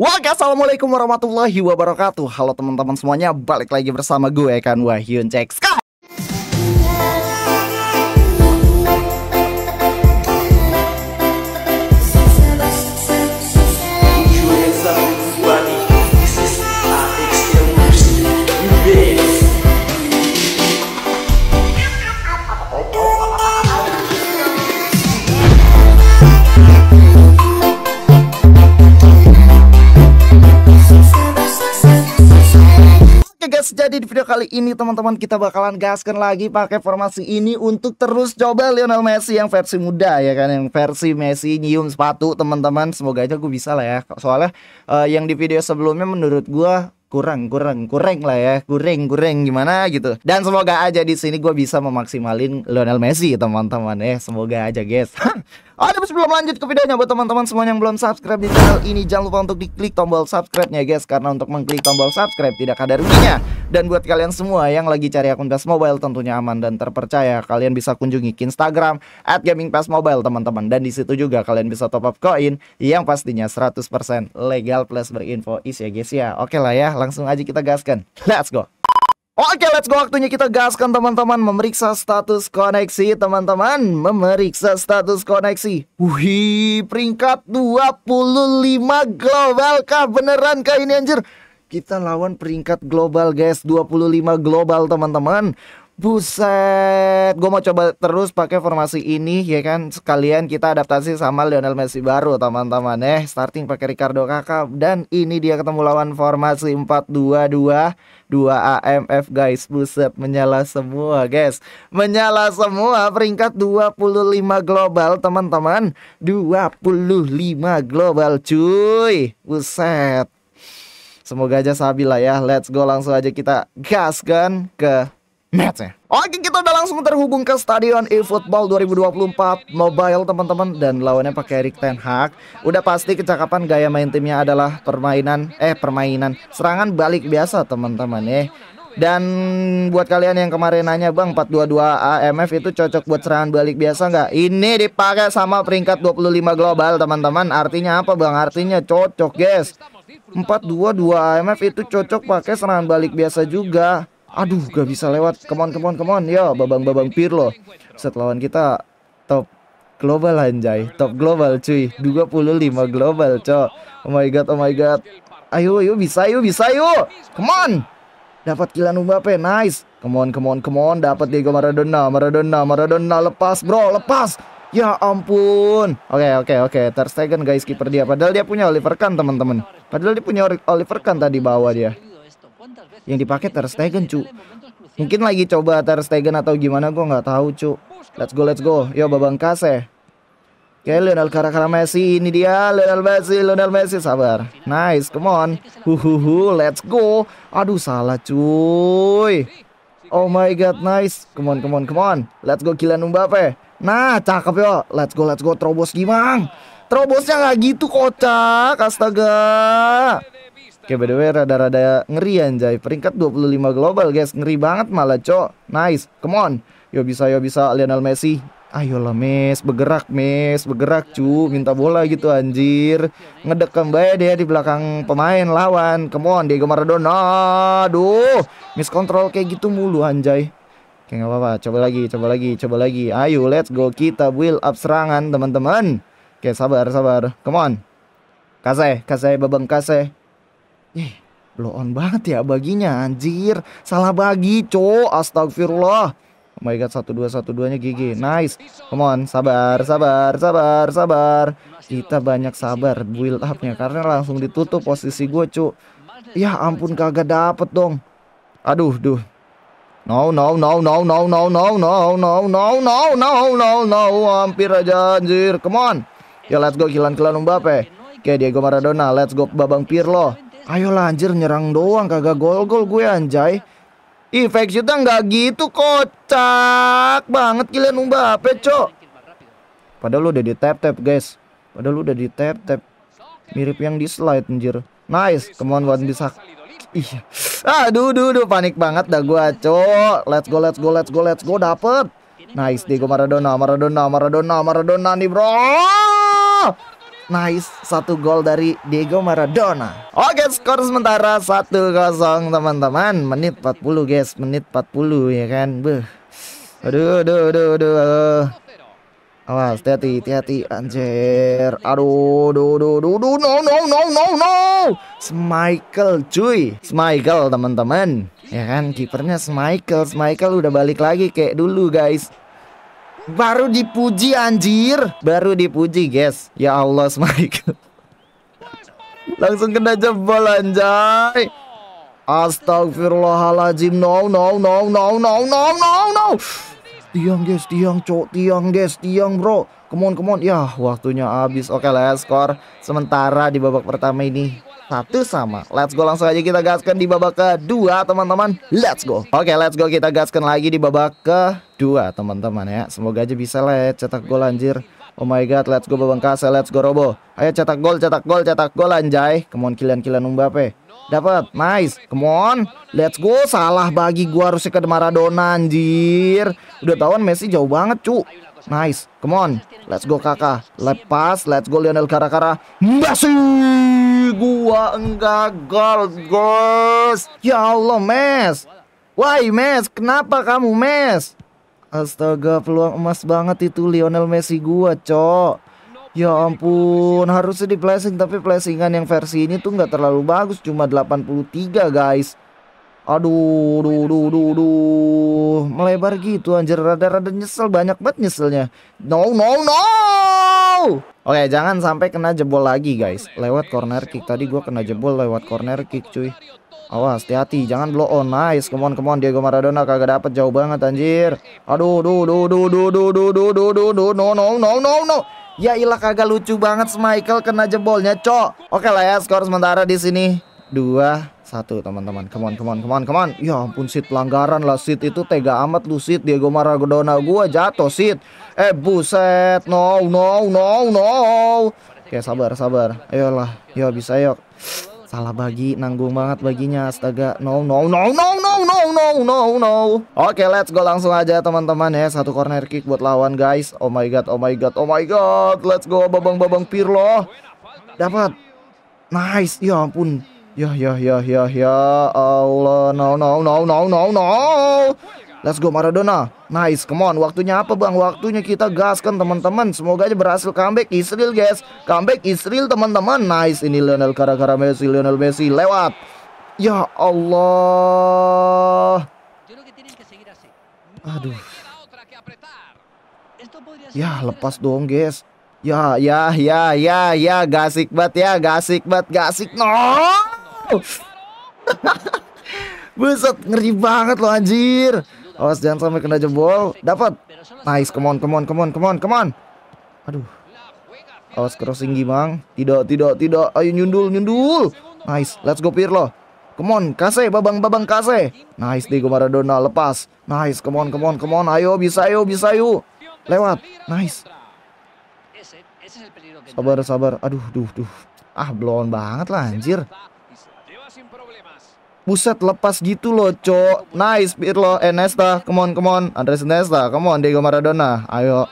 Wah, Assalamualaikum warahmatullahi wabarakatuh Halo teman-teman semuanya, balik lagi bersama gue kan Wahyun Cek Sky video kali ini teman-teman kita bakalan gaskan lagi pakai formasi ini untuk terus coba Lionel Messi yang versi muda ya kan yang versi Messi nyium sepatu teman-teman semoga aja gue bisa lah ya soalnya uh, yang di video sebelumnya menurut gue kurang kurang kurang lah ya kurang kurang gimana gitu dan semoga aja di sini gue bisa memaksimalin Lionel Messi teman-teman ya semoga aja guys ada tapi sebelum lanjut ke videonya buat teman-teman semua yang belum subscribe di channel ini jangan lupa untuk diklik tombol subscribe-nya guys karena untuk mengklik tombol subscribe tidak ada ruginya dan buat kalian semua yang lagi cari akun PES Mobile tentunya aman dan terpercaya kalian bisa kunjungi Instagram mobile teman-teman dan di situ juga kalian bisa top up koin yang pastinya 100% legal plus berinfo is ya guys ya oke lah ya langsung aja kita gaskan. Let's go. Oke, let's go. Waktunya kita gaskan teman-teman memeriksa status koneksi, teman-teman. Memeriksa status koneksi. Wih, peringkat 25 global kah? Beneran kah ini anjir? Kita lawan peringkat global guys, 25 global teman-teman. Buset, gue mau coba terus pakai formasi ini ya kan. Sekalian kita adaptasi sama Lionel Messi baru teman-teman eh. Starting pakai Ricardo Kakak dan ini dia ketemu lawan formasi 422 2 AMF guys. Buset, menyala semua guys. Menyala semua peringkat 25 global teman-teman. 25 global cuy. Buset. Semoga aja sabila ya. Let's go langsung aja kita gaskan ke Match ya. Oke kita udah langsung terhubung ke Stadion eFootball 2024 Mobile teman-teman dan lawannya pakai Erik Ten Hag. Udah pasti kecakapan gaya main timnya adalah permainan eh permainan serangan balik biasa teman-teman ya. Dan buat kalian yang kemarin nanya Bang 422 AMF itu cocok buat serangan balik biasa nggak? Ini dipakai sama peringkat 25 global teman-teman. Artinya apa Bang? Artinya cocok guys. 422 AMF itu cocok pakai serangan balik biasa juga. Aduh, gak bisa lewat. Come on, come on, come on. Ya, babang-babang Pirlo. Set lawan kita top global anjay. Top global cuy. 25 global, cok. Oh my god, oh my god. Ayo, ayo bisa, ayo bisa, ayo. Come on. Dapat kilan Mbappe, nice. Come on, come on, come on. Dapat Diego Maradona, Maradona, Maradona. Lepas, bro, lepas. Ya ampun. Oke, okay, oke, okay, oke. Okay. Ter Stegen guys kiper dia. Padahal dia punya Oliver Kahn, teman-teman. Padahal dia punya Oliver Kahn tadi bawa dia yang dipakai Ter Stegen cu mungkin lagi coba Ter Stegen atau gimana gue nggak tahu cu let's go let's go yo babang kase Oke, okay, Lionel Karakara Messi, ini dia Lionel Messi, Lionel Messi, sabar. Nice, come on. Huhuhu, let's go. Aduh, salah cuy. Oh my god, nice. Come on, come on, come on. Let's go Kylian Mbappe. Nah, cakep yo. Let's go, let's go. Terobos gimang. Terobosnya nggak gitu kocak, astaga. Oke, by the way rada-rada ngeri anjay. Peringkat 25 global, guys. Ngeri banget malah, Cok. Nice. Come on. Yo bisa, yo bisa Lionel Messi. Ayolah mes, bergerak mes, bergerak cu, minta bola gitu anjir Ngedek kembali dia di belakang pemain lawan Come on Diego Maradona Aduh, Miss kontrol kayak gitu mulu anjay Oke gak apa-apa, coba lagi, coba lagi, coba lagi Ayo let's go, kita build up serangan teman-teman Oke sabar, sabar, come on Kaseh, kaseh, babang kaseh Ih, blow on banget ya baginya anjir. Salah bagi, co. Astagfirullah. Oh my god, satu dua satu duanya gigi Nice. Come on, sabar, sabar, sabar, sabar. Kita banyak sabar build up-nya karena langsung ditutup posisi gue, cu. Ya ampun kagak dapet dong. Aduh, duh. No, no, no, no, no, no, no, no, no, no, no, no, no, no, hampir aja anjir. Come on. Ya let's go Kilan Kilan Mbappe. Oke, Diego Maradona, let's go Babang Pirlo. Ayo anjir nyerang doang kagak gol-gol gue anjay. Efek shootnya nggak gitu kocak banget kalian Mbappe, Cok. Padahal lu udah di tap tap, guys. Padahal lu udah di tap tap. Mirip yang di slide anjir. Nice, Kemauan buat bisa. Iya. Aduh, duh, duh, panik banget dah gua, Cok. Let's go, let's go, let's go, let's go dapet. Nice, Diego Maradona, Maradona, Maradona, Maradona nih, Bro. Nice, satu gol dari Diego Maradona. Oke, skor sementara 1-0 teman-teman. Menit 40 guys, menit 40 ya kan. Beuh. Aduh, aduh, aduh, aduh. aduh. Awas, hati-hati, hati-hati anjir. Aduh, aduh, aduh, aduh, aduh, no, no, no, no, no. Smichael cuy, Smichael teman-teman. Ya kan, kipernya Smichael, Smichael udah balik lagi kayak dulu guys. Baru dipuji anjir Baru dipuji guys Ya Allah Michael Langsung kena jebol anjay Astagfirullahaladzim No no no no no no no no Tiang guys tiang cok tiang guys tiang bro Come on come on Ya waktunya habis Oke okay, let's score Sementara di babak pertama ini satu sama. Let's go langsung aja kita gaskan di babak kedua teman-teman. Let's go. Oke, okay, let's go kita gaskan lagi di babak kedua teman-teman ya. Semoga aja bisa lah ya, cetak gol anjir. Oh my god, let's go Babang kase let's go Robo. Ayo cetak gol, cetak gol, cetak gol anjay. Come on kilian-kilian Mbappe. Dapat, nice. Come on. Let's go. Salah bagi gua harusnya ke Maradona anjir. Udah tahuan Messi jauh banget, cu. Nice. Come on. Let's go kakak. Lepas. Let's go Lionel Karakara. Messi. Gua enggak gol, guys. Ya Allah, Mes. Why, Mes? Kenapa kamu, Mes? Astaga, peluang emas banget itu Lionel Messi gua, Cok. Ya ampun, harusnya di flashing tapi flashingan yang versi ini tuh nggak terlalu bagus, cuma 83 guys. Aduh, duh, duh, duh, duh. Melebar gitu anjir. Rada-rada nyesel. Banyak banget nyeselnya. No, no, no. Oke, jangan sampai kena jebol lagi guys. Lewat corner kick. Tadi gue kena jebol lewat corner kick cuy. Awas, hati-hati. Jangan blow on. Nice. Come on, come on. Diego Maradona kagak dapet jauh banget anjir. Aduh, duh, duh, duh, duh, duh, duh, duh, duh, duh, duh. No, no, no, no, no. Ya ilah kagak lucu banget Michael kena jebolnya, cok. Oke lah ya, skor sementara di sini. Dua, satu teman-teman come on come on come on come on ya ampun sit pelanggaran lah sit itu tega amat lu sit Diego Maradona gua jatuh sit eh buset no no no no oke sabar sabar ayolah ya bisa yuk salah bagi nanggung banget baginya astaga no no no no no no no no no oke let's go langsung aja teman-teman ya satu corner kick buat lawan guys oh my god oh my god oh my god let's go babang babang Pirlo dapat nice ya ampun Ya ya ya ya ya Allah no no no no no no Let's go Maradona Nice come on waktunya apa bang Waktunya kita gaskan teman-teman Semoga aja berhasil comeback Israel guys Comeback Israel teman-teman Nice ini Lionel Karakara Messi Lionel Messi lewat Ya Allah Aduh Ya lepas dong guys Ya ya ya ya ya Gasik banget ya Gasik banget Gasik No Buset, ngeri banget lo anjir. Awas jangan sampai kena jebol. Dapat. Nice, come on, come on, come on, come on, come on. Aduh. Awas crossing Gimang. Tidak, tidak, tidak. Ayo nyundul, nyundul. Nice, let's go Pirlo. Come on, kase, babang, babang, kase. Nice, Diego Maradona, lepas. Nice, come on, come on, come on. Ayo, bisa, ayo, bisa, ayo. Lewat, nice. Sabar, sabar. Aduh, duh, duh. Ah, blon banget lah, anjir. Buset lepas gitu loh cok Nice Pirlo Eh Nesta Come on come on Andres Nesta Come on Diego Maradona Ayo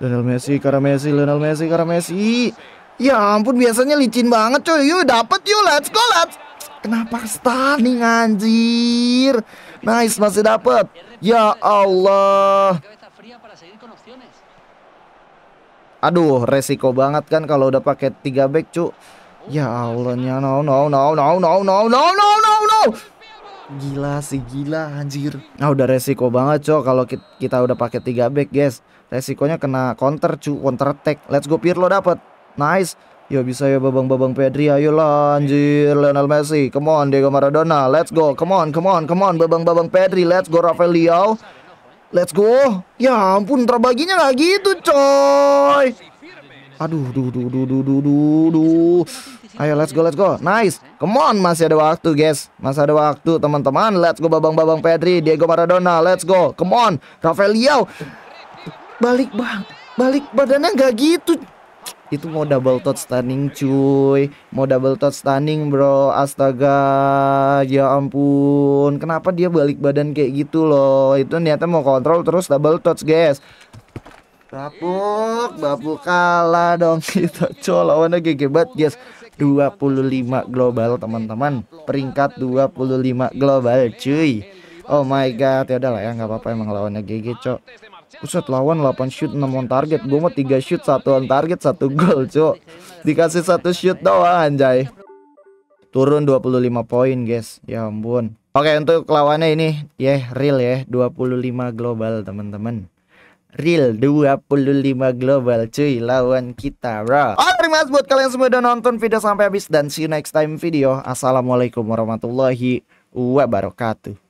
Lionel Messi Karena Messi Lionel Messi Karena Messi Ya ampun biasanya licin banget coy Yuk dapet yuk let's go let's Kenapa stunning anjir Nice masih dapet Ya Allah Aduh resiko banget kan kalau udah pakai 3 back cu Ya Allah no no no no no no no no Wow. gila sih gila anjir nah udah resiko banget cok kalau kita udah pakai 3 back guys resikonya kena counter cu counter attack let's go Pirlo dapat nice Yo bisa ya babang-babang Pedri ayo anjir Lionel Messi come on Diego Maradona let's go come on come on come on babang-babang Pedri let's go Rafael Leao let's go ya ampun terbaginya nggak gitu coy Aduh, duh, duh, duh, duh, duh, duh. Ayo let's go let's go Nice Come on masih ada waktu guys Masih ada waktu teman-teman Let's go babang-babang Pedri Diego Maradona Let's go Come on Rafael Liao Balik bang Balik badannya gak gitu itu mau double touch stunning cuy Mau double touch stunning bro Astaga Ya ampun Kenapa dia balik badan kayak gitu loh Itu niatnya mau kontrol terus double touch guys Bapuk Bapuk kalah dong kita Cowok lawannya gede banget guys 25 global teman-teman peringkat 25 global cuy oh my god ya udahlah ya nggak apa-apa emang lawannya GG cok Buset lawan 8 shoot 6 on target Gue mau 3 shoot 1 on target 1 gol cok Dikasih 1 shoot doang anjay Turun 25 poin guys Ya ampun Oke untuk lawannya ini ya yeah, real ya yeah. 25 global teman-teman Real 25 Global cuy lawan kita bro oh, terima kasih buat kalian semua udah nonton video sampai habis Dan see you next time video Assalamualaikum warahmatullahi wabarakatuh